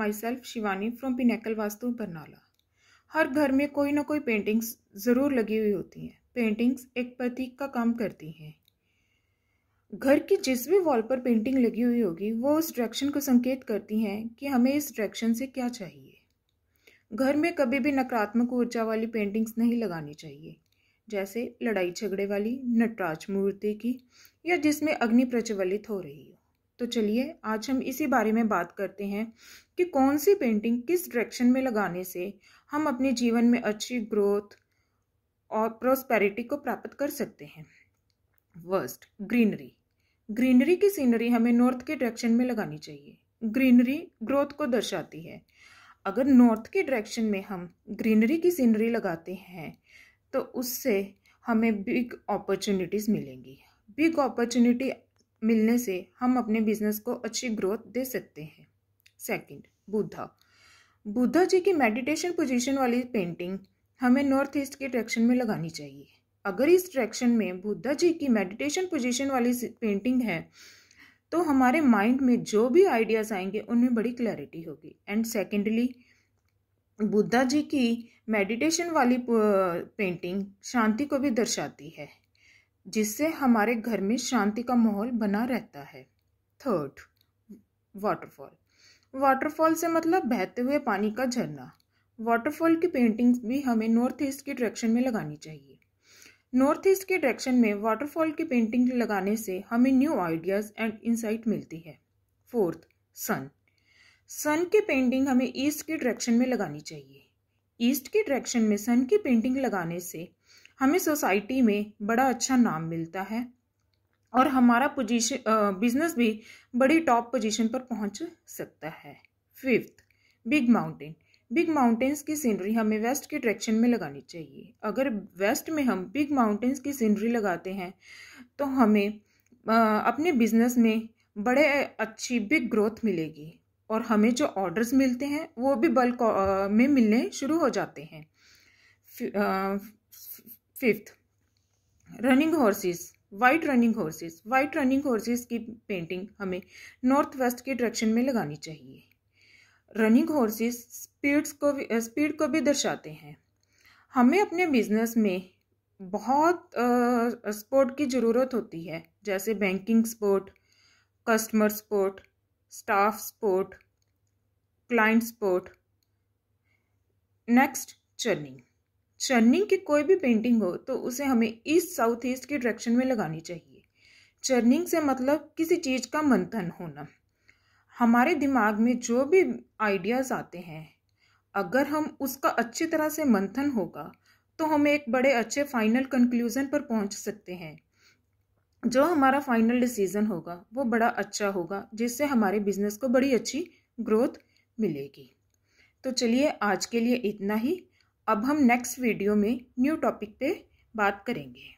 my myself Shivani from pinnacle Vastu Barnala हर घर में कोई ना कोई पेंटिंग्स ज़रूर लगी हुई होती हैं पेंटिंग्स एक प्रतीक का काम करती हैं घर की जिस भी वॉल पर पेंटिंग लगी हुई होगी वो उस डायरेक्शन को संकेत करती हैं कि हमें इस डायरेक्शन से क्या चाहिए घर में कभी भी नकारात्मक ऊर्जा वाली पेंटिंग्स नहीं लगानी चाहिए जैसे लड़ाई झगड़े वाली नटराज मूर्ति की या जिसमें अग्नि प्रज्वलित हो रही हो तो चलिए आज हम इसी बारे में बात करते हैं कि कौन सी पेंटिंग किस डायरेक्शन में लगाने से हम अपने जीवन में अच्छी ग्रोथ और प्रोस्पेरिटी को प्राप्त कर सकते हैं वर्स्ट ग्रीनरी ग्रीनरी की सीनरी हमें नॉर्थ के डायरेक्शन में लगानी चाहिए ग्रीनरी ग्रोथ को दर्शाती है अगर नॉर्थ के डायरेक्शन में हम ग्रीनरी की सीनरी लगाते हैं तो उससे हमें बिग अपॉर्चुनिटीज़ मिलेंगी बिग अपॉर्चुनिटी मिलने से हम अपने बिजनेस को अच्छी ग्रोथ दे सकते हैं सेकंड बुद्धा बुद्धा जी की मेडिटेशन पोजीशन वाली पेंटिंग हमें नॉर्थ ईस्ट के ट्रैक्शन में लगानी चाहिए अगर इस ट्रैक्शन में बुद्धा जी की मेडिटेशन पोजीशन वाली पेंटिंग है तो हमारे माइंड में जो भी आइडियाज़ आएंगे उनमें बड़ी क्लैरिटी होगी एंड सेकेंडली बुद्धा जी की मेडिटेशन वाली पेंटिंग शांति को भी दर्शाती है जिससे हमारे घर में शांति का माहौल बना रहता है थर्ड वाटरफॉल वाटरफॉल से मतलब बहते हुए पानी का झरना वाटरफॉल की पेंटिंग्स भी हमें नॉर्थ ईस्ट की डायरेक्शन में लगानी चाहिए नॉर्थ ईस्ट के डायरेक्शन में वाटरफॉल की पेंटिंग लगाने से हमें न्यू आइडियाज़ एंड इंसाइट मिलती है फोर्थ सन सन की पेंटिंग हमें ईस्ट के डायरेक्शन में लगानी चाहिए ईस्ट के डायरेक्शन में सन की पेंटिंग लगाने से हमें सोसाइटी में बड़ा अच्छा नाम मिलता है और हमारा पोजीशन बिजनेस भी बड़ी टॉप पोजीशन पर पहुंच सकता है fifth big mountain big mountains की सीनरी हमें वेस्ट के डायरेक्शन में लगानी चाहिए अगर वेस्ट में हम बिग माउंटेन्स की सीनरी लगाते हैं तो हमें अपने बिजनेस में बड़े अच्छी बिग ग्रोथ मिलेगी और हमें जो ऑर्डर्स मिलते हैं वो भी बल्क में मिलने शुरू हो जाते हैं fifth running horses white running horses white running horses की पेंटिंग हमें नॉर्थ वेस्ट के डायरेक्शन में लगानी चाहिए रनिंग हॉर्सेस स्पीड्स को भी स्पीड को भी दर्शाते हैं हमें अपने बिजनेस में बहुत स्पोर्ट की ज़रूरत होती है जैसे banking support customer support staff support client support next churning churning की कोई भी पेंटिंग हो तो उसे हमें ईस्ट साउथ ईस्ट के डायरेक्शन में लगानी चाहिए चर्निंग से मतलब किसी चीज़ का मंथन होना हमारे दिमाग में जो भी आइडियाज़ आते हैं अगर हम उसका अच्छी तरह से मंथन होगा तो हम एक बड़े अच्छे फाइनल कंक्लूज़न पर पहुंच सकते हैं जो हमारा फाइनल डिसीज़न होगा वो बड़ा अच्छा होगा जिससे हमारे बिजनेस को बड़ी अच्छी ग्रोथ मिलेगी तो चलिए आज के लिए इतना ही अब हम नेक्स्ट वीडियो में न्यू टॉपिक पे बात करेंगे